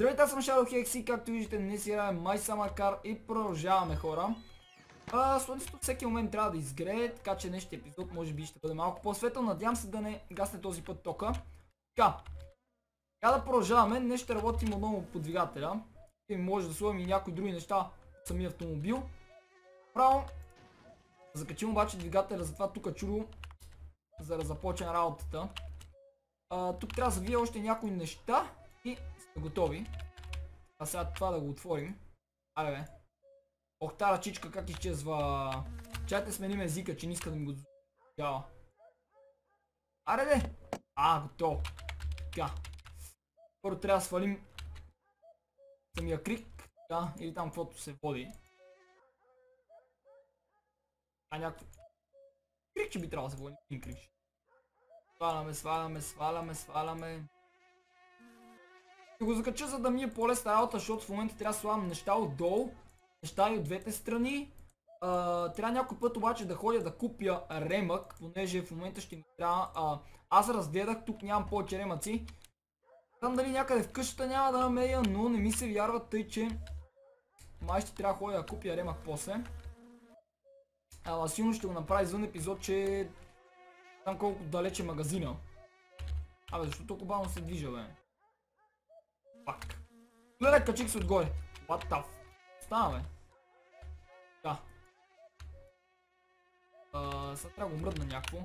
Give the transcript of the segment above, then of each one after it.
Здравейте, аз съм Shadow Hex и както виждате не си играем Май Самаркар и продължаваме хора. А, слънцето всеки момент трябва да изгрее, така че днешния епизод може би ще бъде малко по-светъл. Надявам се да не гасне този път тока. Така. Така да продължаваме. Днес ще работим отново по двигателя. И може да слагам и някои други неща от самия автомобил. Право. Закачим обаче двигателя, затова тук чудо, за да започне работата. А, тук трябва да завия още някои неща. И сме готови. А сега това да го отворим. Абе бе. Ох, тара чичка как изчезва. Чайте сменим езика, че не иска да ми го дава. Аре де! А, готово. Така. Първо трябва да свалим самия крик. Да, или там каквото се води. А някакво... Крик, че би трябвало да се води. Крик. Сваляме, сваляме, сваляме, сваляме. Ще го закача, за да ми е по-лесна работа, защото в момента трябва да слагам неща отдолу, неща и от двете страни. трябва някой път обаче да ходя да купя ремък, понеже в момента ще ми трябва... аз разгледах, тук нямам повече ремъци. Там дали някъде в къщата няма да намеря, но не ми се вярва, тъй че... Май ще трябва да ходя да купя ремък после. Ама силно ще го направя извън епизод, че... Там колко далече магазина. Абе, защо толкова бавно се движа, бе? Fuck. Гледай, качих се отгоре. What the f... Ставаме. Да. А, сега трябва да го мръдна някакво.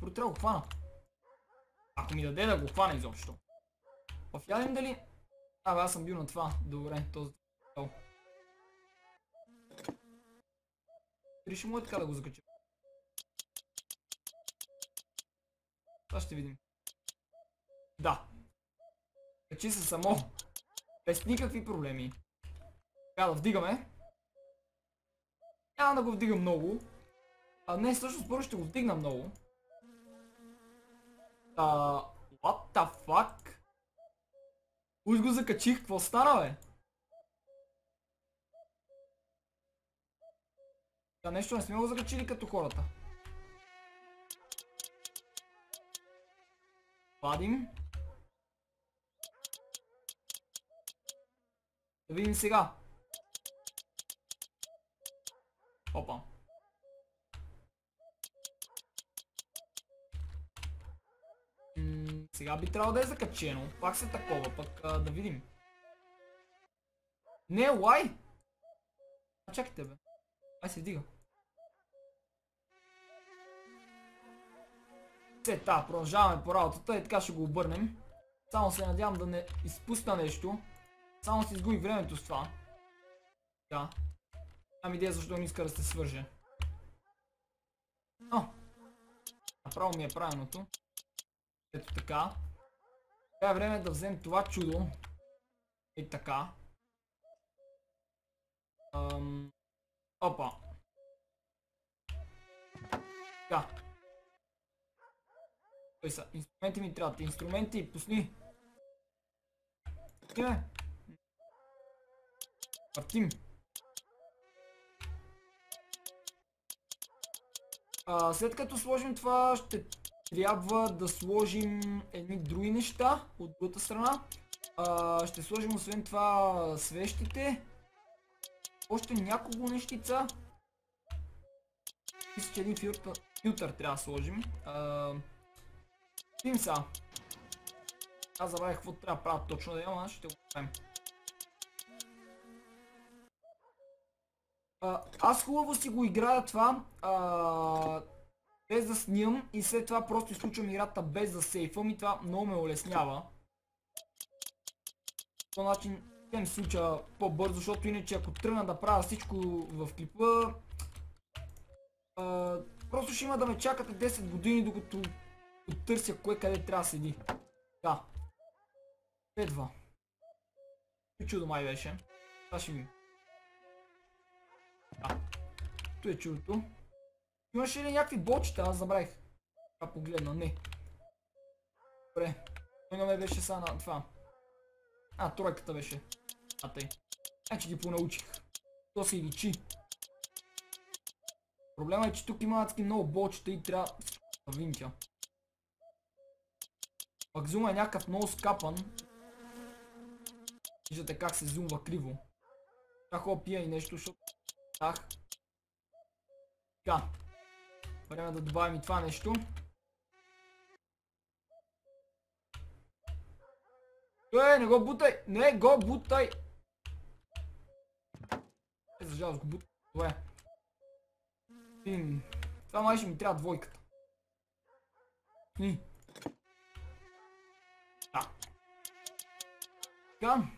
Първо трябва да го хвана. Ако ми даде да го хвана изобщо. В ядем дали... бе, аз съм бил на това. Добре, този... Реши му е така да го закача. Това ще видим. Да. Качи се само. Без никакви проблеми. Така да вдигаме. Няма да го вдига много. А не, всъщност първо ще го вдигна много. А, what the fuck? Уж го закачих, какво стана бе? Да, нещо не сме го закачили като хората. Вадим. Да видим сега. Опа. сега би трябвало да е закачено. Пак се такова, пък да видим. Не, лай! А чакайте бе. Ай се дига. Сета, та, продължаваме по работата и така ще го обърнем. Само се надявам да не изпусна нещо. Само си изгуби времето с това. Да. Ам идея защо не иска да се свърже. Но. Направо ми е правилното. Ето така. Това е време да взем това чудо. И така. Ам... Опа. Така. Той са. Инструменти ми трябват. Инструменти, пусни. ме. Atayım. А, след като сложим това, ще трябва да сложим едни други неща от другата страна. А, ще сложим освен това свещите. Още няколко нещица. Мисля, че един филтър, филтър трябва да сложим. Тим са. Аз забравих какво трябва да правя точно да имам, ще го правим. аз хубаво си го играя това, а, без да снимам и след това просто изключвам играта без да сейфам и това много ме улеснява. По този начин ще ми случа по-бързо, защото иначе ако тръгна да правя всичко в клипа, а, просто ще има да ме чакате 10 години, докато търся кое къде трябва да седи. Да. Едва. Чудо май беше. Това ще ми. А, то е чудото. Имаше ли някакви бочета? Аз забравих. Това погледна, не. Добре. Той на беше са на това. А, тройката беше. А, тъй. че ги понаучих. То си личи. Проблема е, че тук има адски много бочета и трябва да винтя. Пак зума е някакъв много скапан. Виждате как се зумва криво. Тя хора пия и нещо, защото Ах. Така. Време да добавим и това нещо. Е, не го бутай! Не го бутай! Е, за жалост го бутай. Това е. Това май ще ми трябва двойката. Ни. Да. Така.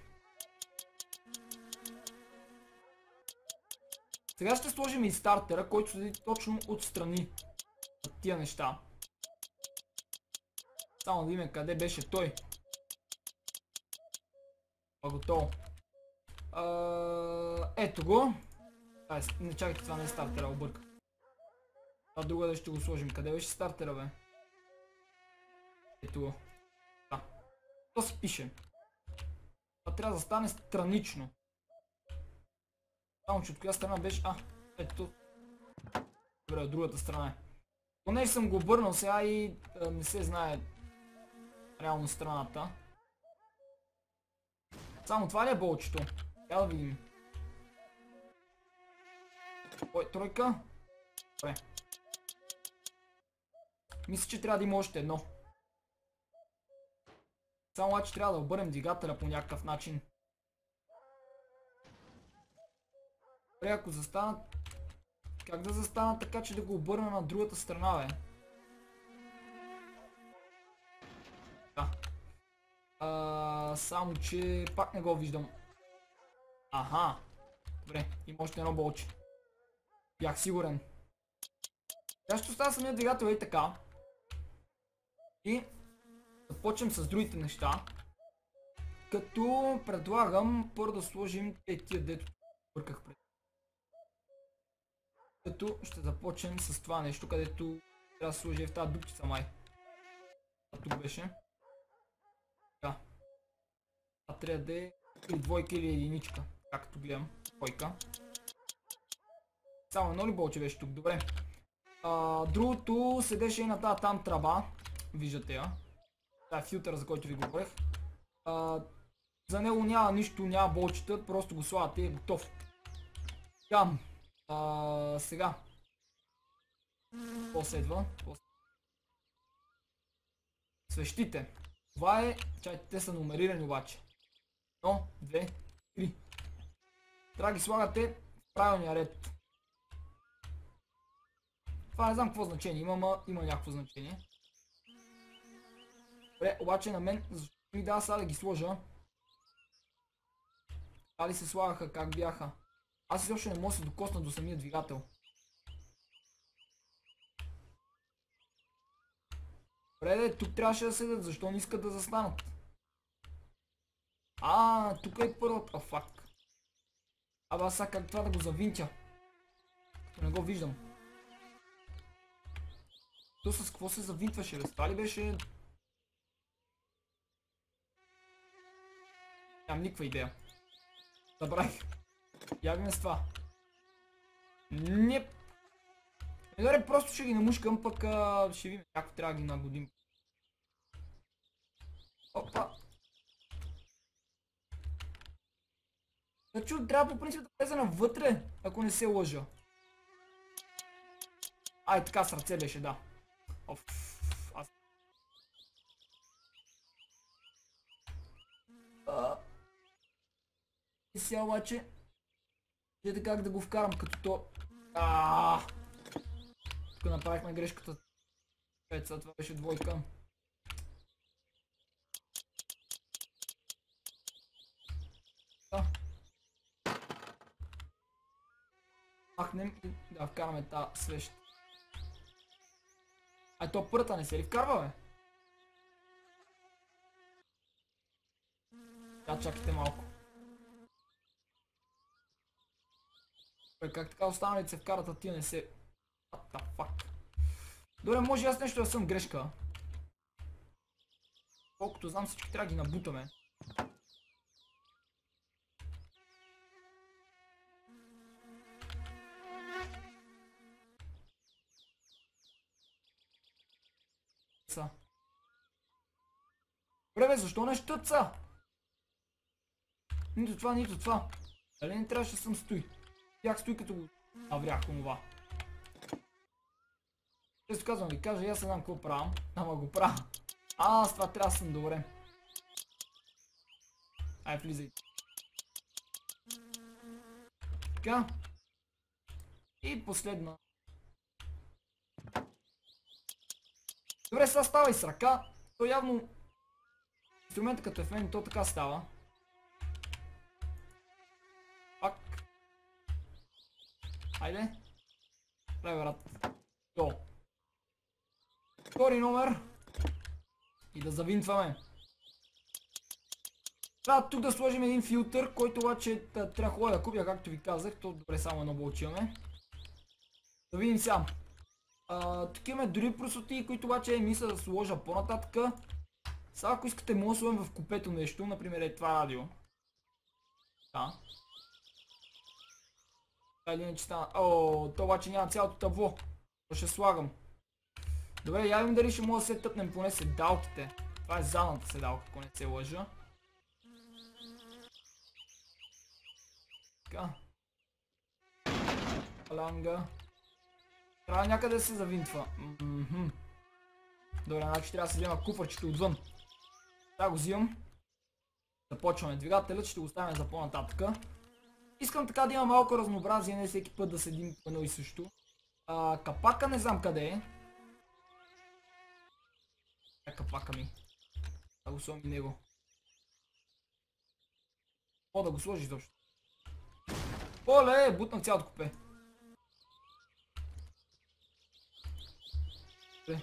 Сега ще сложим и стартера, който седи точно отстрани от тия неща. Само да видим къде беше той. А, готово. ето го. А, не чакайте, това не е стартера, обърка. Това друга да ще го сложим. Къде беше стартера, бе? Ето го. Да. То се пише. Това трябва да стане странично. Само, че от коя страна беше? А, ето тук. Добре, от другата страна е. Понеже съм го обърнал сега и а, не се знае реално страната. Само това ли е болчето? Я да видим. Ой, тройка. Добре. Мисля, че трябва да има още едно. Само че трябва да обърнем двигателя по някакъв начин. Е, ако застанат... Как да застанат така, че да го обърна на другата страна, бе? Да. А, само, че пак не го виждам. Аха. Добре, има още едно болче. Бях сигурен. Сега ще оставя самия двигател и така. И започвам с другите неща. Като предлагам първо да сложим тези дето бърках пред като ще започнем с това нещо, където трябва да се сложи в тази дупчица май. Тук беше. Така. Това трябва да е или двойка или единичка, както гледам. Двойка. Само едно ли болче беше тук? Добре. А, другото седеше и на тази там траба. Виждате я. Това е филтър, за който ви говорех. А, за него няма нищо, няма болчета, просто го слагате и е готов. Там! А, сега. Какво следва? Свещите. Това е... Чайте, те са номерирани обаче. Но, две, три. Трябва да ги слагате в правилния ред. Това не знам какво значение има, ма има някакво значение. Добре, обаче на мен, защо ми дава сега да ги сложа? Али се слагаха, как бяха? Аз изобщо не мога да се докосна до самия двигател. Добре, тук трябваше да седят, защо не искат да застанат? А, тук е първата, фак. Абе аз сега как това да го завинтя? Като не го виждам. То с какво се завинтваше? Това ли беше? Нямам никаква идея. Забравих. Ягаме с това. Не. Е, добре, просто ще ги намушкам, пък ще видим как трябва да ги нагодим. Опа. Значи трябва по принцип да влезе навътре, ако не се лъжа. Ай, така сърце беше, да. Оф, И сега обаче... Видите как да го вкарам, като то... Ааа! Тук направихме грешката. Ето това беше двойка. Махнем и да вкараме тази свещ. Ай, то първата не се ли вкарва, бе? Да, чакайте малко. Бе, как така останалите се вкарат, а ти не се... What the fuck? Добре, може аз нещо да съм грешка. Колкото знам всички трябва да ги набутаме. Бре, Добре, бе, защо не щъца? Нито това, нито това. Дали не трябваше да съм стои? Бях стои като го наврях това. Често казвам ви, кажа, аз не знам какво правам. ама го правя. А, с това трябва да съм добре. Ай, влизай. Така. И последно. Добре, сега става и с ръка. То явно... инструментът като е в мен, то така става. Хайде. Дай, брат. Гол. Втори номер. И да завинтваме. Трябва тук да сложим един филтър, който обаче е, трябва хубаво да купя, както ви казах. То добре, само едно болчиваме. Да видим сега. Тук имаме дори просоти, които обаче е мисля да сложа по-нататък. Сега ако искате, може да сложим в купето нещо, например е това радио. Да или не че стана. О, то обаче няма цялото табло. То ще слагам. Добре, я видим дали ще мога да се тъпнем поне седалките. Това е задната седалка, ако не се лъжа. Така. Аланга. Трябва някъде да се завинтва. Мхм. Добре, значи трябва да се взема куфърчето отвън. Сега го взимам. Започваме двигателят, ще го оставим за по-нататъка. Искам така да има малко разнообразие, не всеки път да седим по едно и също. А, капака не знам къде е. Е, капака ми. Да го сложим него. О, да го сложиш изобщо. Оле, бутнах цялото купе. Бе.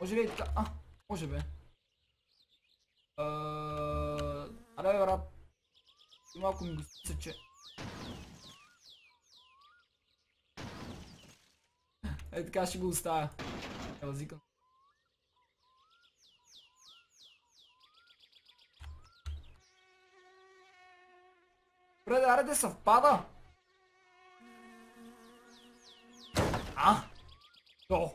Може ли е така? А, може бе. Ааа... Аре, брат. Малко ми го че... Е, така ще го оставя. Елазикъм. Добре, да аре съвпада! А? То!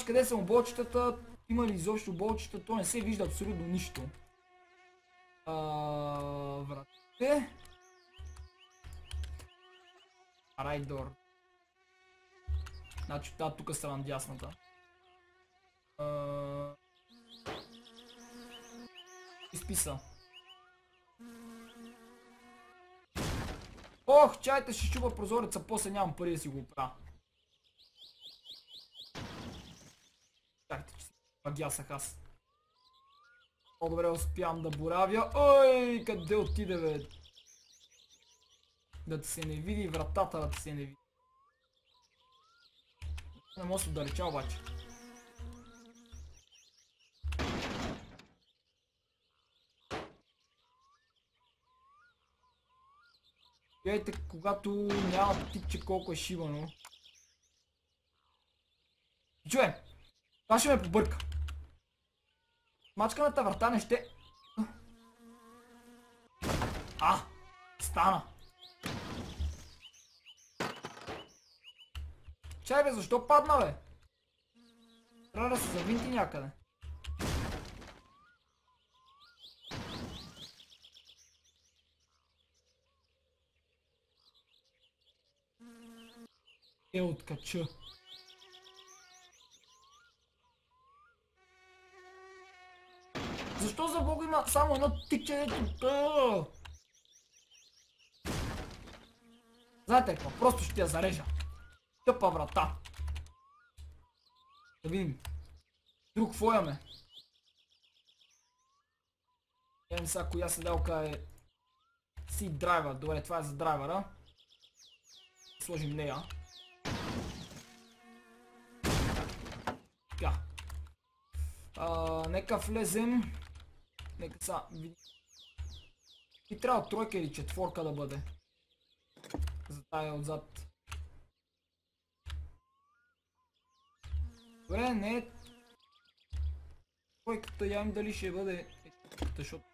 че къде са оболчетата? Има ли изобщо оболчета? То не се вижда абсолютно нищо gitti. Е? Райдор. Значи от тук е тук на дясната. Изписа. Ох, чайте ще чупа прозореца, после нямам пари да си го правя. Чакайте, че пагясах аз. По-добре успявам да боравя. Ой, къде отиде, бе? Да ти се не види вратата, да ти се не види. Не мога да се отдалеча обаче. Гледайте, когато няма типче колко е шибано. Чуе, това ще ме побърка. Мачканата врата не ще... А! Стана! Чай бе, защо падна бе? Трябва да се завинти някъде. Е, откача. Защо за Бога има само едно тикче, Знаете какво, просто ще я зарежа. Тъпа врата. Да видим. Друг какво имаме? Е, сега коя седелка е... Си драйва. Добре, това е за драйвера. Сложим нея. Така. нека влезем. Нека са ви... И трябва тройка или четворка да бъде. За тая отзад. Добре, не е... Тройката явим дали ще бъде... Защото...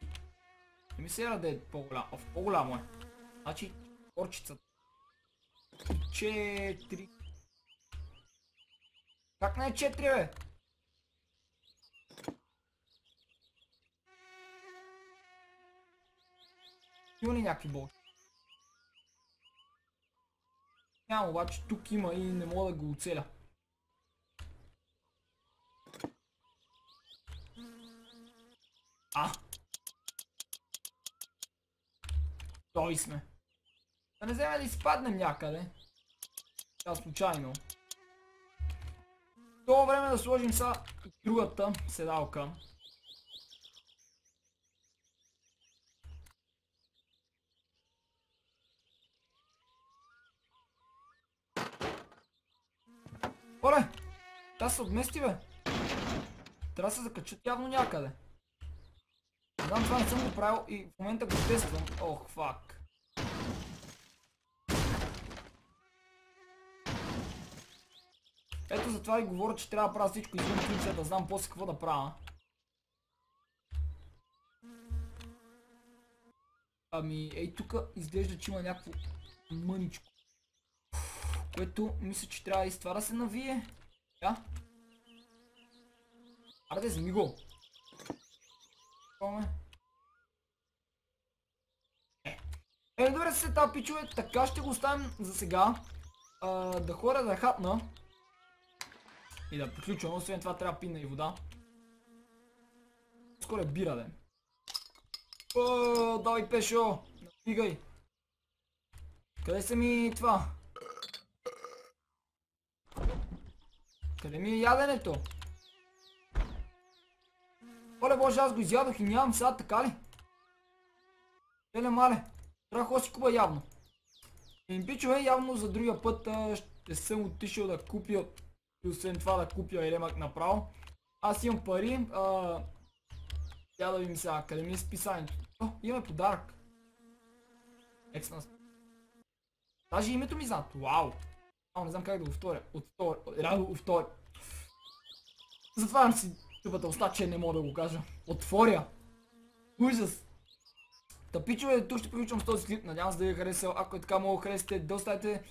Не ми се яра да е по-голямо. Оф, по-голямо е. Значи, корчицата. Четири. Как не е четири, бе? Има ли някакви болки. Няма, обаче тук има и не мога да го оцеля. А! Той сме. Да не вземе да изпаднем някъде. Тя случайно. В това време да сложим са другата седалка. Оле! Та се отмести, бе! Трябва да се закачат явно някъде. Знам, това не съм го правил и в момента го тествам. Ох, фак. Ето затова и говоря, че трябва да правя всичко извън функция, да знам после какво да правя. Ами, ей тука изглежда, че има някакво мъничко. Което мисля, че трябва и с това да се навие. Да. Арде, вземи го. Е, Е, добре се тази пичове, така ще го оставим за сега. А, да хора да хапна. И да приключвам, освен това трябва пина и вода. Скоро е бира, да. О, давай пешо! Натигай! Къде са ми това? Къде ми е яденето? Оле боже, аз го изядох и нямам сега, така ли? Еле мале, трябва да си купа явно. Еми пичове, явно за другия път ще съм отишъл да купя и освен това да купя елемак направо. Аз имам пари, Тя да видим сега, къде ми е списанието? О, имаме подарък. Екснас. Даже името ми знат. вау! О, не знам как да го вторя. От втор... Радо втори. Затварям си тъпата уста, че не мога да го кажа. Отворя! Ужас! Та пичове, тук ще приключвам с този клип. Надявам се да ви е харесал. Ако е така, мога да харесате, да оставите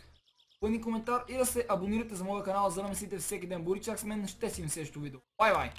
лайк коментар и да се абонирате за моя канал, за да мислите всеки ден. Боричак с мен, ще си им следващото видео. Бай-бай!